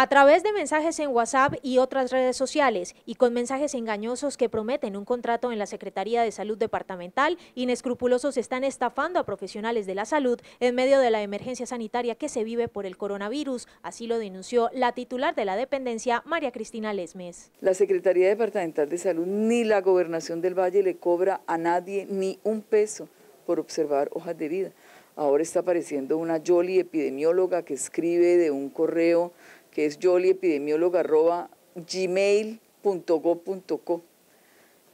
a través de mensajes en WhatsApp y otras redes sociales y con mensajes engañosos que prometen un contrato en la Secretaría de Salud Departamental, inescrupulosos están estafando a profesionales de la salud en medio de la emergencia sanitaria que se vive por el coronavirus, así lo denunció la titular de la dependencia, María Cristina Lesmes. La Secretaría Departamental de Salud ni la Gobernación del Valle le cobra a nadie ni un peso por observar hojas de vida. Ahora está apareciendo una Yoli epidemióloga que escribe de un correo que es yoliepidemiólogo.gmail.gov.co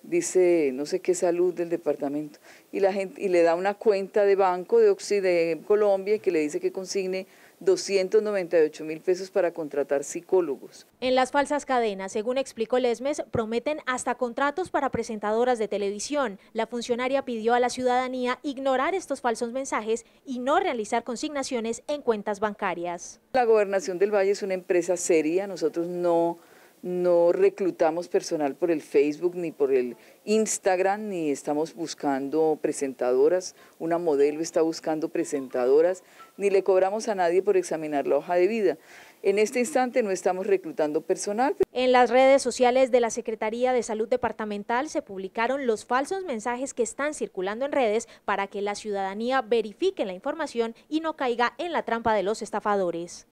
dice no sé qué salud del departamento, y, la y le da una cuenta de banco de, Occide, de Colombia que le dice que consigne 298 mil pesos para contratar psicólogos. En las falsas cadenas, según explicó Lesmes, prometen hasta contratos para presentadoras de televisión. La funcionaria pidió a la ciudadanía ignorar estos falsos mensajes y no realizar consignaciones en cuentas bancarias. La Gobernación del Valle es una empresa seria, nosotros no no reclutamos personal por el Facebook ni por el Instagram, ni estamos buscando presentadoras, una modelo está buscando presentadoras, ni le cobramos a nadie por examinar la hoja de vida. En este instante no estamos reclutando personal. En las redes sociales de la Secretaría de Salud Departamental se publicaron los falsos mensajes que están circulando en redes para que la ciudadanía verifique la información y no caiga en la trampa de los estafadores.